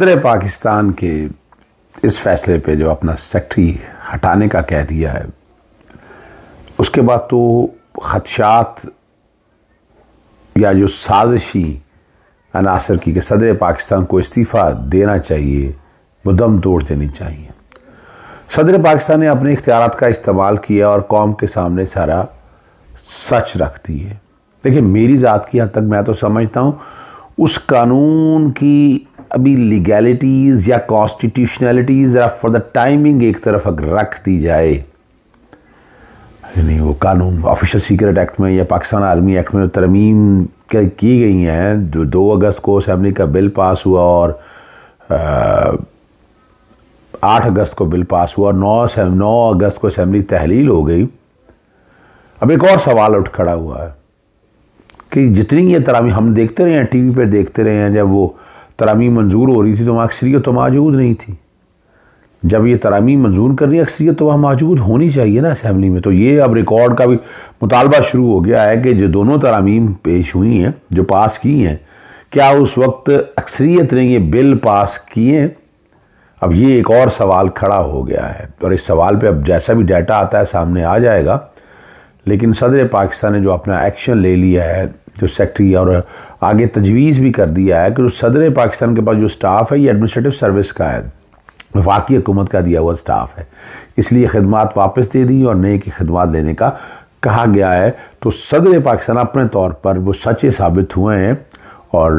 सदर पाकिस्तान के इस फैसले पे जो अपना सेक्रेटरी हटाने का कह दिया है उसके बाद तो खदशात या जो साजिशी अनासर की कि सदर पाकिस्तान को इस्तीफ़ा देना चाहिए वो दम तोड़ देनी चाहिए सदर पाकिस्तान ने अपने इख्तियार का इस्तेमाल किया और कौम के सामने सारा सच रख दिए देखिए मेरी ज़ात की हद तक मैं तो समझता हूँ उस कानून की अभी लीगैलिटीज़ या कॉन्स्टिट्यूशनैलिटीज या फॉर द टाइमिंग एक तरफ अगर रख दी जाए यानी वो कानून ऑफिशियल सीक्रेट एक्ट में या पाकिस्तान आर्मी एक्ट में तरमीम की गई हैं जो दो अगस्त को असम्बली का बिल पास हुआ और आठ अगस्त को बिल पास हुआ नौ नौ अगस्त को असम्बली तहलील हो गई अब एक और सवाल उठ खड़ा हुआ है कि जितनी ये तरामी हम देखते रहे हैं टी वी पर देखते रहे हैं जब वो तरामी मंजूर हो रही थी तो वहाँ अक्सरियत तो मौजूद नहीं थी जब ये तरामी मंजूर कर रही है अक्सरियत तो वहाँ मौजूद होनी चाहिए ना असम्बली में तो ये अब रिकॉर्ड का भी मुतालबा शुरू हो गया है कि जो दोनों तरामीम पेश हुई हैं जो पास की हैं क्या उस वक्त अक्सरियत ने ये बिल पास किए अब ये एक और सवाल खड़ा हो गया है और इस सवाल पे अब जैसा भी डाटा आता है सामने आ जाएगा लेकिन सदर पाकिस्तान ने जो अपना एक्शन ले लिया है जो सेक्रेटरी और आगे तजवीज़ भी कर दिया है कि जो सदर पाकिस्तान के पास जो स्टाफ है ये एडमिनिस्ट्रेटिव सर्विस का है वफाकी हुकूमत का दिया हुआ स्टाफ है इसलिए खदमात वापस दे दी और नए की खदमात देने का कहा गया है तो सदर पाकिस्तान अपने तौर पर वो सच्चे साबित हुए हैं और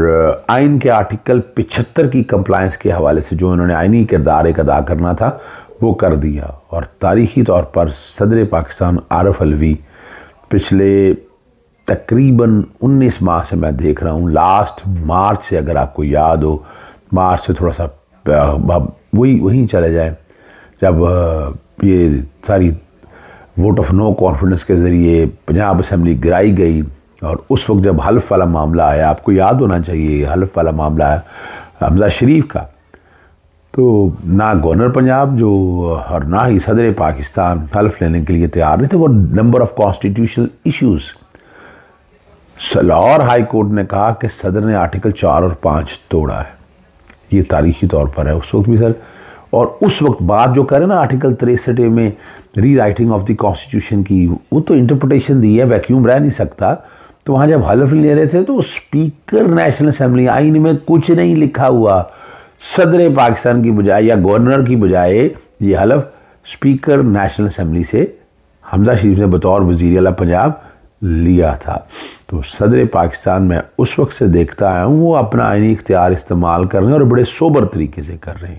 आइन के आर्टिकल पिछहत्तर की कम्प्लाइंस के हवाले से जो उन्होंने आइनी किरदार एक अदा करना था वो कर दिया और तारीखी तौर पर सदर पाकिस्तान आरफ अलवी पिछले तकरीबन 19 माह से मैं देख रहा हूँ लास्ट मार्च से अगर आपको याद हो मार्च से थोड़ा सा वही वहीं चले जाए जब ये सारी वोट ऑफ नो कॉन्फिडेंस के ज़रिए पंजाब असम्बली गिराई गई और उस वक्त जब हल्फ वाला मामला आया आपको याद होना चाहिए हल्फ वाला मामला आया हमजा शरीफ का तो ना गवर्नर पंजाब जो और ना ही सदर पाकिस्तान हल्फ लेने के लिए तैयार नहीं थे वो नंबर ऑफ़ कॉन्स्टिट्यूशनल इश्यूज़ सलौर हाई कोर्ट ने कहा कि सदर ने आर्टिकल चार और पाँच तोड़ा है ये तारीखी तौर पर है उस वक्त भी सर और उस वक्त बात जो करें ना आर्टिकल तिरसठ में री राइटिंग ऑफ द कॉन्स्टिट्यूशन की वो तो इंटरप्रटेशन दी है वैक्यूम रह नहीं सकता तो वहाँ जब हलफ ले रहे थे तो स्पीकर नेशनल असम्बली आइन में कुछ नहीं लिखा हुआ सदर पाकिस्तान की बजाय या गवर्नर की बजाय ये हलफ स्पीकर नेशनल असम्बली से हमजा शरीफ ने बतौर वजीर अला पंजाब लिया था तो सदर पाकिस्तान में उस वक्त से देखता आया हूँ वो अपना आइनी इख्तियार इस्तेमाल कर रहे हैं और बड़े सोबर तरीके से कर रहे हैं